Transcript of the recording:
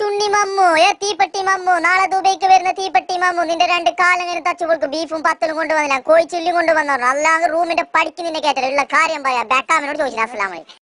ചുണ്ണി മമ്മു ഏ തീപ്പെട്ടി മമ്മു നാളെ ദുബൈക്ക് വരുന്ന തീപ്പെട്ടി മമ്മു നിന്റെ രണ്ട് കാലങ്ങനെ തച്ചു കൊടുക്കും ബീഫും പത്തലും കൊണ്ടുവന്നില്ല കോഴിച്ചുല്ലും കൊണ്ടുവന്നു അല്ലാതെ റൂമിന്റെ പടിക്ക് നിന്നെ കേട്ടല്ലോ ഉള്ള കാര്യം പറയാ ബാക്കാമിനോട് ചോദിച്ചില്ല അസ്സലാമലി